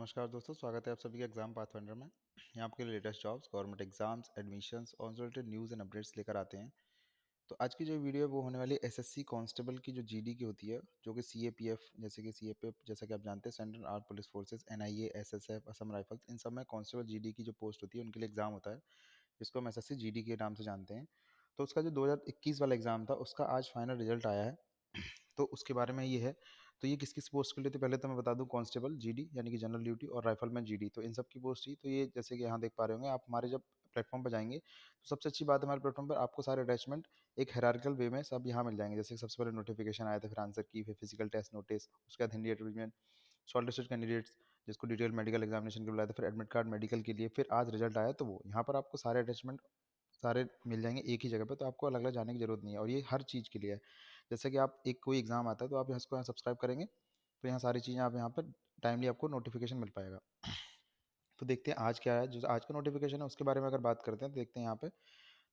नमस्कार दोस्तों स्वागत है आप सभी के एग्जाम पाथफाइंडर में यहाँ आपके लिए latest jobs government exams admissions और रिलेटेड न्यूज़ एंड अपडेट्स लेकर आते हैं तो आज की जो वीडियो है वो होने वाली एसएससी कांस्टेबल की जो जीडी की होती है जो कि सीएपीएफ जैसे कि सीएपीएफ जैसा कि आप जानते हैं central arm police forces N I Assam rifles इन सब में कॉन्स्टेबल जी की जो पोस्ट होती है उनके लिए एग्जाम होता है जिसको हम एस एस के नाम से जानते हैं तो उसका जो दो वाला एग्ज़ाम था उसका आज फाइनल रिजल्ट आया है तो उसके बारे में ये है तो ये किस किस पोस्ट के लिए तो पहले तो मैं बता दूं कांस्टेबल जीडी यानी कि जनरल ड्यूटी और राइफलमैन जीडी तो इन सब की पोस्ट थी तो ये जैसे कि यहाँ देख पा रहे होंगे आप हमारे जब प्लेटफॉर्म पर जाएंगे तो सबसे अच्छी बात हमारे प्लेटफॉर्म पर आपको सारे अटैचमेंट एक हेरारिकल वे में सब यहाँ मिल जाएंगे जैसे सबसे पहले नोटिफिकेशन आया था फिर आंसर की फिर फिजिकल टेस्ट नोटिस उसके बाद हिंदी एडमिटमेंट शॉर्टलिस्टेड कैंडिडेट्स जिसको डिटेल मेडिकल एग्जामिनेशन के बुलाया था फिर एडमिट कार्ड मेडिकल के लिए फिर आज रिजल्ट आया तो वो यहाँ पर आपको सारे अटैचमेंट सारे मिल जाएंगे एक ही जगह पर तो आपको अलग अलग जाने की जरूरत नहीं है और ये हर चीज़ के लिए है जैसे कि आप एक कोई एग्ज़ाम आता है तो आप यहाँ इसको यहाँ सब्सक्राइब करेंगे तो यहाँ सारी चीज़ें आप यहाँ पर टाइमली आपको नोटिफिकेशन मिल पाएगा तो देखते हैं आज क्या है जो आज का नोटिफिकेशन है उसके बारे में अगर बात करते हैं तो देखते हैं यहाँ पर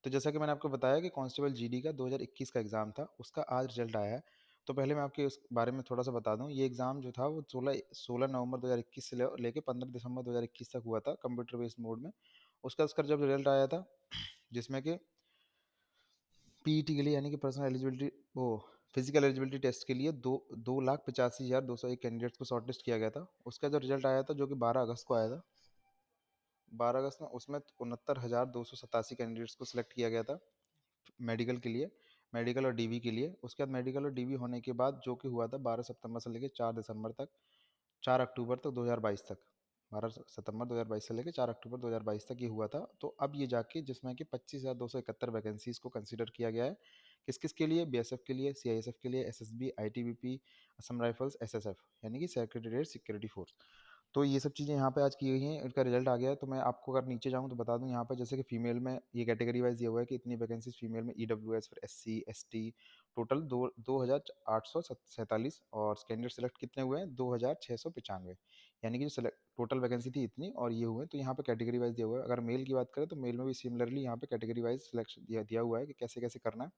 तो जैसा कि मैंने आपको बताया कि कॉन्स्टेबल जी का दो का एग्ज़ाम था उसका आज रिजल्ट आया है तो पहले मैं आपके उस बारे में थोड़ा सा बता दूं ये एग्ज़ाम जो था वो 16 16 नवंबर 2021 से लेके 15 दिसंबर 2021 तक हुआ था कंप्यूटर बेस्ड मोड में उसका उसका जब रिजल्ट आया था जिसमें कि पीईटी e के लिए यानी कि पर्सनल एलिजिबिलिटी वो फिजिकल एलिजिबिलिटी टेस्ट के लिए दो दो लाख पचासी हज़ार दो सौ एक कैंडिडेट्स को शॉर्टलिस्ट किया गया था उसका जो रिजल्ट आया था जो कि बारह अगस्त को आया था बारह अगस्त में उसमें उनहत्तर हज़ार दो सौ सतासी कैंडिडेट्स को सिलेक्ट किया गया था मेडिकल के लिए मेडिकल और डीवी के लिए उसके बाद मेडिकल और डीवी होने के बाद जो कि हुआ था बारह सितंबर से लेकर चार दिसंबर तक चार अक्टूबर तक दो तक बारह सितंबर 2022 से लेकर चार अक्टूबर 2022 तक ये हुआ था तो अब ये जाके जिसमें कि पच्चीस हज़ार दो सौ इकहत्तर वैकेंसीज़ को कंसिडर किया गया है किस किस के लिए बीएसएफ के लिए सीआईएसएफ के लिए SSB ITBP Assam rifles SSF यानी कि सेक्रेटरीट सिक्योरिटी फोर्स तो ये सब चीज़ें यहाँ पे आज की गई हैं इनका रिजल्ट आ गया है तो मैं आपको अगर नीचे जाऊँ तो बता दूँ यहाँ पे जैसे कि फीमेल में ये कैटेगरी वाइज दिया हुआ है कि इतनी वैकेंसीज फीमेल में ई डब्ल्यू एस फिर S C S T total दो दो हज़ार आठ सौ सैंतालीस और स्कैंडर्ड सेलेक्ट कितने हुए हैं दो हज़ार छः सौ पचानवे यानी कि जो सेलेक्ट टोटल वैकेंसी थी इतनी और ये हुए तो यहाँ पे कैटेगरी वाइज दिया हुआ है अगर मेल की बात करें तो मेल में भी सिमिलरली यहाँ पे कैटेगरी वाइज सिलेक्शन दिया दिया हुआ है कि कैसे कैसे करना है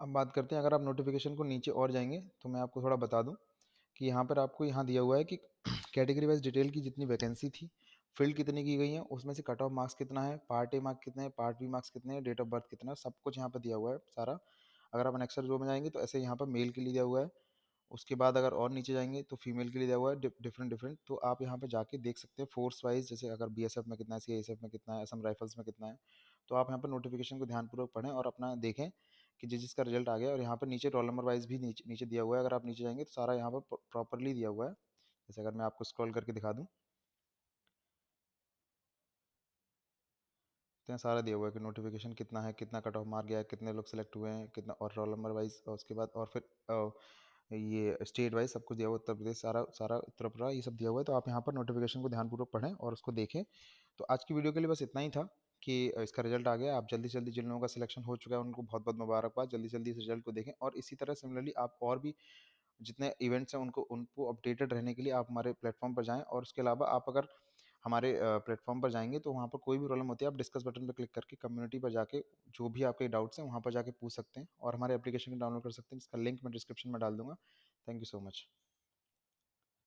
अब बात करते हैं अगर आप नोटिफिकेशन को नीचे और जाएंगे तो मैं आपको थोड़ा बता दूँ कि यहाँ पर आपको यहाँ दिया हुआ है कि कैटेगरी वाइज डिटेल की जितनी वैकेंसी थी फील्ड कितनी की गई है उसमें से कट ऑफ मार्क्स कितना है पार्ट ए मार्क्स कितने हैं पार्ट बी मार्क्स कितने हैं डेट ऑफ बर्थ कितना है सब कुछ यहाँ पर दिया हुआ है सारा अगर आप नेक्स्ट जो में जाएंगे तो ऐसे यहाँ पर मेल के लिए दिया हुआ है उसके बाद अगर और नीचे जाएंगे तो फीमेल के लिए दिया हुआ है डिफरेंट डिफरेंट तो आप यहाँ पर जाके देख सकते हैं फोर्स वाइज जैसे अगर बी में कितना है सी में कितना है एस राइफल्स में कितना है तो आप यहाँ पर नोटिफिकेशन को ध्यानपूर्वक पढ़ें और अपना देखें कि जिस जिसका रिजल्ट आ गया और यहाँ पर नीचे रोल नंबर वाइज भी नीचे नीचे दिया हुआ है अगर आप नीचे जाएंगे तो सारा यहाँ पर प्रॉपरली दिया हुआ है जैसे अगर मैं आपको स्क्रॉल करके दिखा दूँ तो यहाँ सारा दिया हुआ है कि नोटिफिकेशन कितना है कितना कट ऑफ मार गया है कितने लोग सेलेक्ट हुए हैं कितना और रोल नंबर वाइज और उसके बाद और फिर ये स्टेट वाइज सब कुछ दिया हुआ उत्तर प्रदेश सारा सारा त्रिपुरा ये सब दिया हुआ है तो आप यहाँ पर नोटिफिकेशन को ध्यानपूर्वक पढ़ें और उसको देखें तो आज की वीडियो के लिए बस इतना ही था कि इसका रिजल्ट आ गया आप जल्दी जल्दी जिन लोगों का सिलेक्शन हो चुका है उनको बहुत बहुत मुबारकबाद जल्दी जल्दी इस रिजल्ट को देखें और इसी तरह सिमिलरली आप और भी जितने इवेंट्स हैं उनको उनको अपडेटेड रहने के लिए आप हमारे प्लेटफॉर्म पर जाएँ और उसके अलावा आप अगर हमारे प्लेटफॉर्म पर जाएंगे तो वहाँ पर कोई भी प्रॉब्लम होती है आप डिस्कस बटन पर क्लिक करके कम्युनिटी पर जाके जो भी आपके डाउट्स हैं वहाँ पर जाके पूछ सकते हैं और हमारे एप्लीकेशन को डाउनलोड कर सकते हैं इसका लिंक मैं डिस्क्रिप्शन में डाल दूंगा थैंक यू सो मच